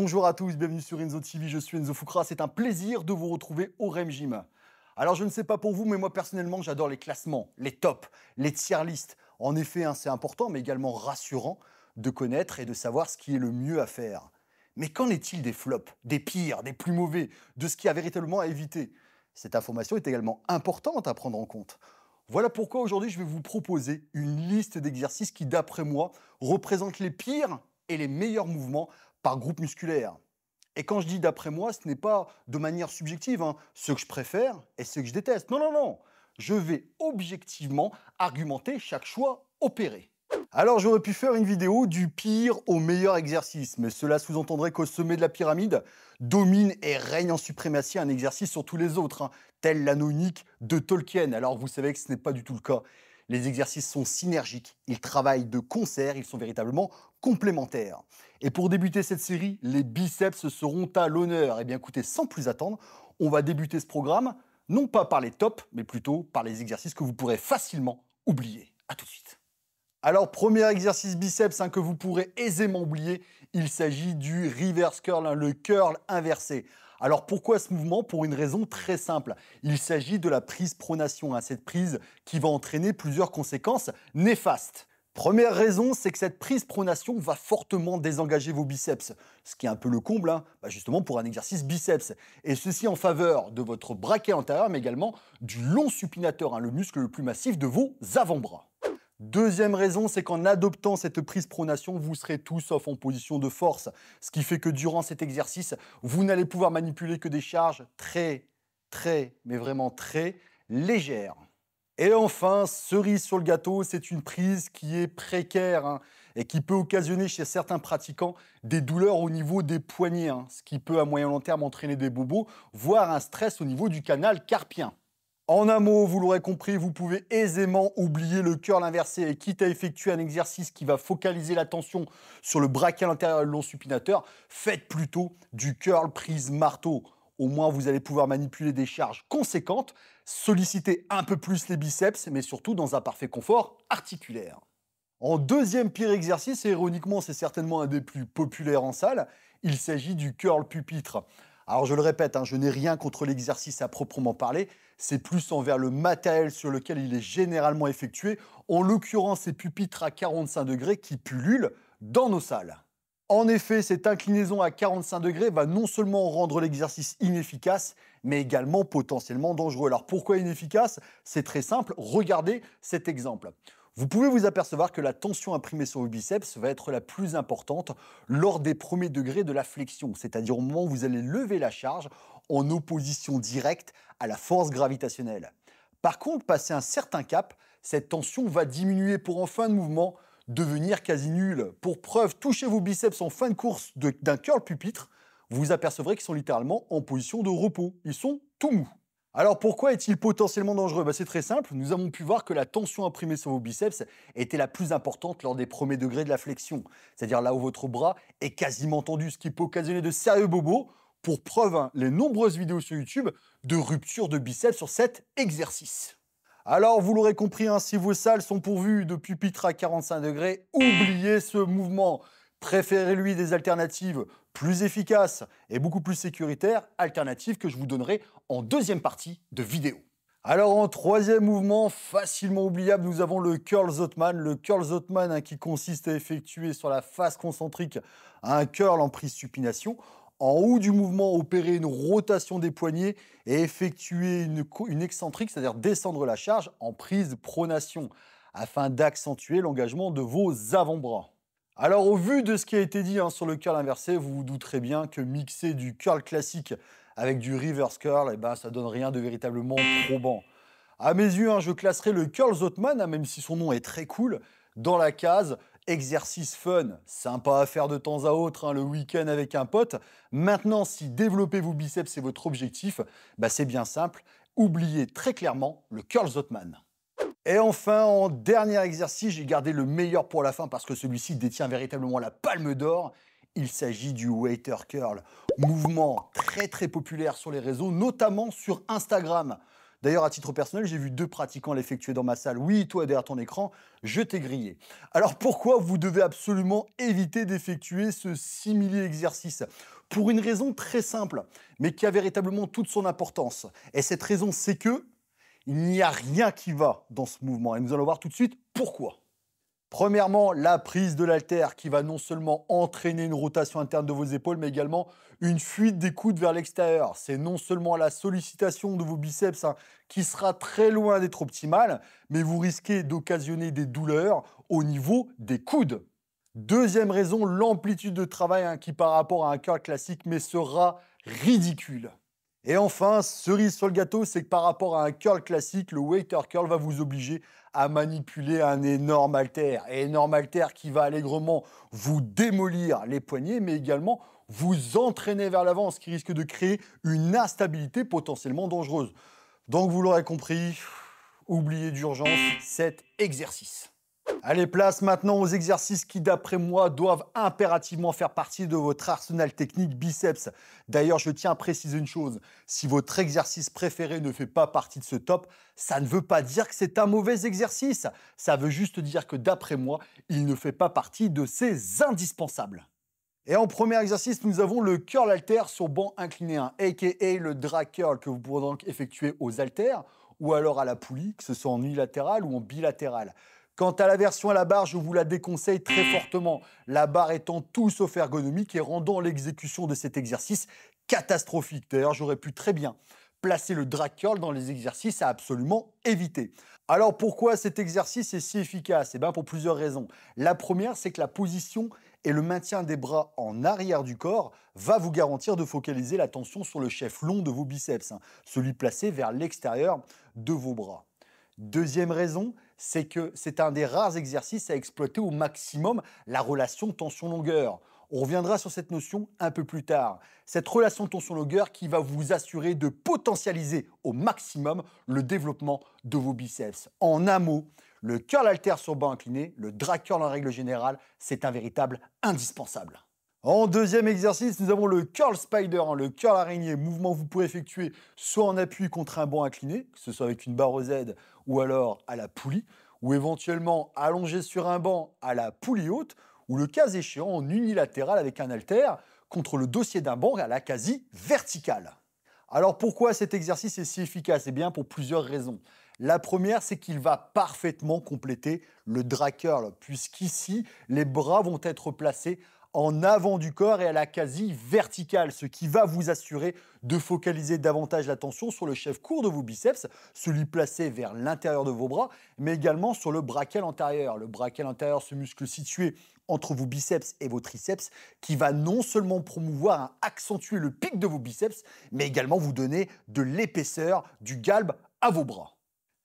Bonjour à tous, bienvenue sur Enzo TV, je suis Enzo Foucra, c'est un plaisir de vous retrouver au Rem Gym. Alors je ne sais pas pour vous, mais moi personnellement j'adore les classements, les tops, les tier listes. En effet, hein, c'est important, mais également rassurant de connaître et de savoir ce qui est le mieux à faire. Mais qu'en est-il des flops, des pires, des plus mauvais, de ce qui a véritablement à éviter Cette information est également importante à prendre en compte. Voilà pourquoi aujourd'hui je vais vous proposer une liste d'exercices qui, d'après moi, représentent les pires et les meilleurs mouvements par groupe musculaire. Et quand je dis d'après moi, ce n'est pas de manière subjective hein. ce que je préfère et ce que je déteste. Non, non, non. Je vais objectivement argumenter chaque choix opéré. Alors j'aurais pu faire une vidéo du pire au meilleur exercice, mais cela sous-entendrait qu'au sommet de la pyramide domine et règne en suprématie un exercice sur tous les autres, hein, tel tel l'anonique de Tolkien, alors vous savez que ce n'est pas du tout le cas. Les exercices sont synergiques, ils travaillent de concert, ils sont véritablement complémentaires. Et pour débuter cette série, les biceps seront à l'honneur. Eh bien écoutez, sans plus attendre, on va débuter ce programme non pas par les tops, mais plutôt par les exercices que vous pourrez facilement oublier. A tout de suite. Alors, premier exercice biceps hein, que vous pourrez aisément oublier, il s'agit du reverse curl, hein, le curl inversé. Alors pourquoi ce mouvement Pour une raison très simple. Il s'agit de la prise pronation, hein. cette prise qui va entraîner plusieurs conséquences néfastes. Première raison, c'est que cette prise pronation va fortement désengager vos biceps, ce qui est un peu le comble, hein. bah, justement pour un exercice biceps. Et ceci en faveur de votre braquet antérieur, mais également du long supinateur, hein, le muscle le plus massif de vos avant-bras. Deuxième raison, c'est qu'en adoptant cette prise pronation, vous serez tout sauf en position de force, ce qui fait que durant cet exercice, vous n'allez pouvoir manipuler que des charges très, très, mais vraiment très légères. Et enfin, cerise sur le gâteau, c'est une prise qui est précaire hein, et qui peut occasionner chez certains pratiquants des douleurs au niveau des poignets, hein, ce qui peut à moyen long terme entraîner des bobos, voire un stress au niveau du canal carpien. En un mot, vous l'aurez compris, vous pouvez aisément oublier le curl inversé et quitte à effectuer un exercice qui va focaliser l'attention sur le braquet à l'intérieur du long supinateur, faites plutôt du curl prise marteau. Au moins, vous allez pouvoir manipuler des charges conséquentes, solliciter un peu plus les biceps, mais surtout dans un parfait confort articulaire. En deuxième pire exercice, et ironiquement c'est certainement un des plus populaires en salle, il s'agit du curl pupitre. Alors je le répète, hein, je n'ai rien contre l'exercice à proprement parler, c'est plus envers le matériel sur lequel il est généralement effectué, en l'occurrence ces pupitres à 45 degrés qui pullulent dans nos salles. En effet, cette inclinaison à 45 degrés va non seulement rendre l'exercice inefficace, mais également potentiellement dangereux. Alors pourquoi inefficace C'est très simple, regardez cet exemple. Vous pouvez vous apercevoir que la tension imprimée sur vos biceps va être la plus importante lors des premiers degrés de la flexion, c'est-à-dire au moment où vous allez lever la charge en opposition directe à la force gravitationnelle. Par contre, passé un certain cap, cette tension va diminuer pour en fin de mouvement devenir quasi nulle. Pour preuve, touchez vos biceps en fin de course d'un curl pupitre, vous apercevrez qu'ils sont littéralement en position de repos. Ils sont tout mous. Alors pourquoi est-il potentiellement dangereux bah, C'est très simple, nous avons pu voir que la tension imprimée sur vos biceps était la plus importante lors des premiers degrés de la flexion, c'est-à-dire là où votre bras est quasiment tendu, ce qui peut occasionner de sérieux bobos pour preuve, hein, les nombreuses vidéos sur YouTube de rupture de biceps sur cet exercice. Alors, vous l'aurez compris, hein, si vos salles sont pourvues de pupitres à 45 degrés, oubliez ce mouvement. Préférez-lui des alternatives plus efficaces et beaucoup plus sécuritaires, alternatives que je vous donnerai en deuxième partie de vidéo. Alors en troisième mouvement, facilement oubliable, nous avons le curl Zotman. Le curl Zotman hein, qui consiste à effectuer sur la face concentrique un curl en prise supination en haut du mouvement, opérer une rotation des poignets et effectuer une, excentrique, c'est-à-dire descendre la charge en prise pronation, afin d'accentuer l'engagement de vos avant-bras. Alors au vu de ce qui a été dit hein, sur le curl inversé, vous vous douterez bien que mixer du curl classique avec du reverse curl, ça eh ben, ça donne rien de véritablement probant. À mes yeux, hein, je classerai le curl Zotman, hein, même si son nom est très cool, dans la case Exercice fun, sympa à faire de temps à autre, hein, le week-end avec un pote. Maintenant, si développer vos biceps c'est votre objectif, bah c'est bien simple, oubliez très clairement le curl Zotman. Et enfin, en dernier exercice, j'ai gardé le meilleur pour la fin parce que celui-ci détient véritablement la palme d'or. Il s'agit du waiter curl, mouvement très très populaire sur les réseaux, notamment sur Instagram. D'ailleurs, à titre personnel, j'ai vu deux pratiquants l'effectuer dans ma salle. Oui, toi derrière ton écran, je t'ai grillé. Alors pourquoi vous devez absolument éviter d'effectuer ce simili exercice Pour une raison très simple, mais qui a véritablement toute son importance. Et cette raison, c'est que il n'y a rien qui va dans ce mouvement. Et nous allons voir tout de suite pourquoi. Premièrement, la prise de l'altère qui va non seulement entraîner une rotation interne de vos épaules, mais également une fuite des coudes vers l'extérieur. C'est non seulement la sollicitation de vos biceps hein, qui sera très loin d'être optimale, mais vous risquez d'occasionner des douleurs au niveau des coudes. Deuxième raison, l'amplitude de travail hein, qui par rapport à un curl classique, mais sera ridicule. Et enfin, cerise sur le gâteau, c'est que par rapport à un curl classique, le waiter curl va vous obliger à manipuler un énorme haltère. Énorme alter qui va allègrement vous démolir les poignets, mais également vous entraîner vers l'avant, ce qui risque de créer une instabilité potentiellement dangereuse. Donc vous l'aurez compris, oubliez d'urgence cet exercice. Allez, place maintenant aux exercices qui, d'après moi, doivent impérativement faire partie de votre arsenal technique biceps. D'ailleurs, je tiens à préciser une chose, si votre exercice préféré ne fait pas partie de ce top, ça ne veut pas dire que c'est un mauvais exercice, ça veut juste dire que, d'après moi, il ne fait pas partie de ces indispensables. Et en premier exercice, nous avons le curl alter sur banc incliné aka le drag curl que vous pourrez donc effectuer aux alters ou alors à la poulie, que ce soit en unilatéral ou en bilatéral. Quant à la version à la barre, je vous la déconseille très fortement. La barre étant tout sauf ergonomique et rendant l'exécution de cet exercice catastrophique. D'ailleurs, j'aurais pu très bien placer le drag curl dans les exercices à absolument éviter. Alors pourquoi cet exercice est si efficace Eh bien pour plusieurs raisons. La première, c'est que la position et le maintien des bras en arrière du corps va vous garantir de focaliser l'attention sur le chef long de vos biceps, hein, celui placé vers l'extérieur de vos bras. Deuxième raison, c'est que c'est un des rares exercices à exploiter au maximum la relation tension-longueur. On reviendra sur cette notion un peu plus tard. Cette relation tension-longueur qui va vous assurer de potentialiser au maximum le développement de vos biceps. En un mot, le curl alter sur bas incliné, le drag curl en règle générale, c'est un véritable indispensable. En deuxième exercice, nous avons le curl spider, hein, le curl araignée, mouvement que vous pouvez effectuer soit en appui contre un banc incliné, que ce soit avec une barre aux Z ou alors à la poulie, ou éventuellement allongé sur un banc à la poulie haute, ou le cas échéant en unilatéral avec un halter contre le dossier d'un banc à la quasi verticale. Alors pourquoi cet exercice est si efficace Eh bien pour plusieurs raisons. La première, c'est qu'il va parfaitement compléter le drag curl, puisqu'ici, les bras vont être placés en avant du corps et à la quasi verticale, ce qui va vous assurer de focaliser davantage l'attention sur le chef court de vos biceps, celui placé vers l'intérieur de vos bras, mais également sur le braquel antérieur. Le braquel antérieur, ce muscle situé entre vos biceps et vos triceps, qui va non seulement promouvoir, à accentuer le pic de vos biceps, mais également vous donner de l'épaisseur du galbe à vos bras.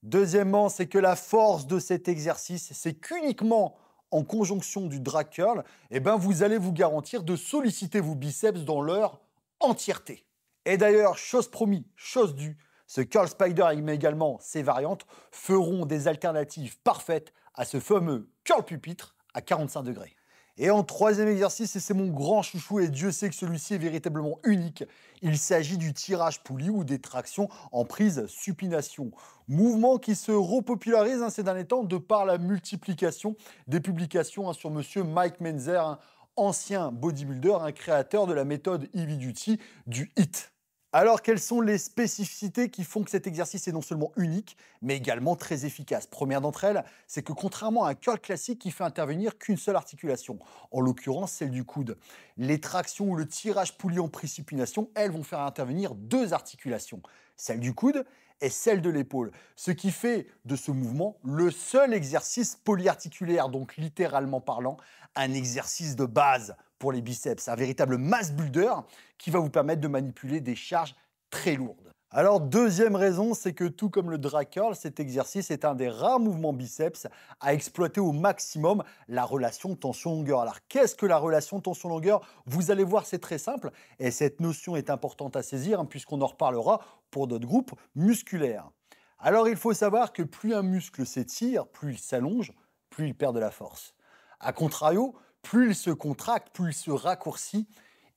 Deuxièmement, c'est que la force de cet exercice, c'est qu'uniquement en conjonction du drag curl, eh ben vous allez vous garantir de solliciter vos biceps dans leur entièreté. Et d'ailleurs, chose promis, chose due, ce curl spider mais également ses variantes feront des alternatives parfaites à ce fameux curl pupitre à 45 degrés. Et en troisième exercice, et c'est mon grand chouchou, et Dieu sait que celui-ci est véritablement unique, il s'agit du tirage poulie ou des tractions en prise supination. Mouvement qui se repopularise hein, ces derniers temps de par la multiplication des publications hein, sur M. Mike Menzer, hein, ancien bodybuilder, un créateur de la méthode Ivy Duty, du HIT, alors, quelles sont les spécificités qui font que cet exercice est non seulement unique, mais également très efficace Première d'entre elles, c'est que contrairement à un curl classique qui fait intervenir qu'une seule articulation, en l'occurrence celle du coude, les tractions ou le tirage poulie en précipitation elles vont faire intervenir deux articulations, celle du coude et celle de l'épaule, ce qui fait de ce mouvement le seul exercice polyarticulaire, donc littéralement parlant, un exercice de base les biceps. un véritable mass builder qui va vous permettre de manipuler des charges très lourdes. Alors, deuxième raison, c'est que tout comme le drag curl, cet exercice est un des rares mouvements biceps à exploiter au maximum la relation tension-longueur. Alors, qu'est-ce que la relation tension-longueur Vous allez voir, c'est très simple et cette notion est importante à saisir hein, puisqu'on en reparlera pour d'autres groupes musculaires. Alors, il faut savoir que plus un muscle s'étire, plus il s'allonge, plus il perd de la force. A contrario, plus il se contracte, plus il se raccourcit,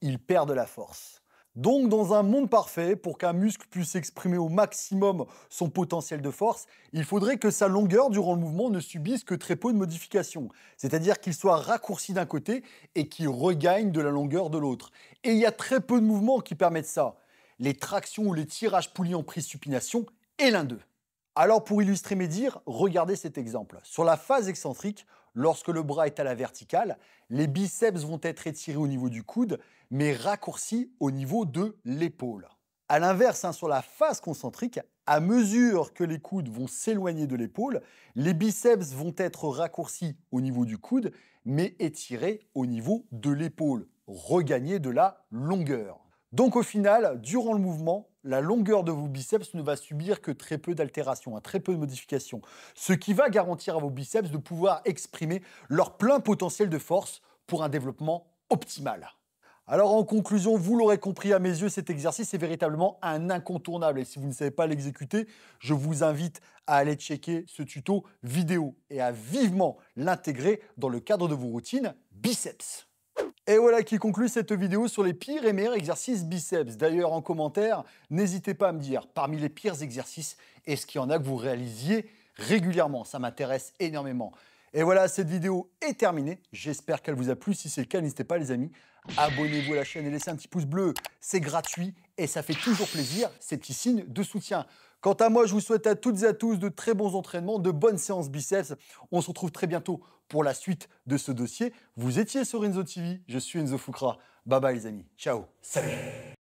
il perd de la force. Donc dans un monde parfait, pour qu'un muscle puisse exprimer au maximum son potentiel de force, il faudrait que sa longueur durant le mouvement ne subisse que très peu de modifications, c'est-à-dire qu'il soit raccourci d'un côté et qu'il regagne de la longueur de l'autre. Et il y a très peu de mouvements qui permettent ça. Les tractions ou les tirages poulies en prise supination est l'un d'eux. Alors pour illustrer mes dires, regardez cet exemple. Sur la phase excentrique, lorsque le bras est à la verticale, les biceps vont être étirés au niveau du coude, mais raccourcis au niveau de l'épaule. A l'inverse, hein, sur la phase concentrique, à mesure que les coudes vont s'éloigner de l'épaule, les biceps vont être raccourcis au niveau du coude, mais étirés au niveau de l'épaule, regagner de la longueur. Donc au final, durant le mouvement, la longueur de vos biceps ne va subir que très peu d'altérations, hein, très peu de modifications, ce qui va garantir à vos biceps de pouvoir exprimer leur plein potentiel de force pour un développement optimal. Alors en conclusion, vous l'aurez compris à mes yeux, cet exercice est véritablement un incontournable et si vous ne savez pas l'exécuter, je vous invite à aller checker ce tuto vidéo et à vivement l'intégrer dans le cadre de vos routines biceps. Et voilà qui conclut cette vidéo sur les pires et meilleurs exercices biceps. D'ailleurs, en commentaire, n'hésitez pas à me dire parmi les pires exercices, est-ce qu'il y en a que vous réalisiez régulièrement Ça m'intéresse énormément. Et voilà, cette vidéo est terminée. J'espère qu'elle vous a plu. Si c'est le cas, n'hésitez pas, les amis, abonnez-vous à la chaîne et laissez un petit pouce bleu. C'est gratuit et ça fait toujours plaisir, ces petits signes de soutien. Quant à moi, je vous souhaite à toutes et à tous de très bons entraînements, de bonnes séances biceps. On se retrouve très bientôt pour la suite de ce dossier. Vous étiez sur Enzo TV, je suis Enzo Foucra. Bye bye les amis, ciao, salut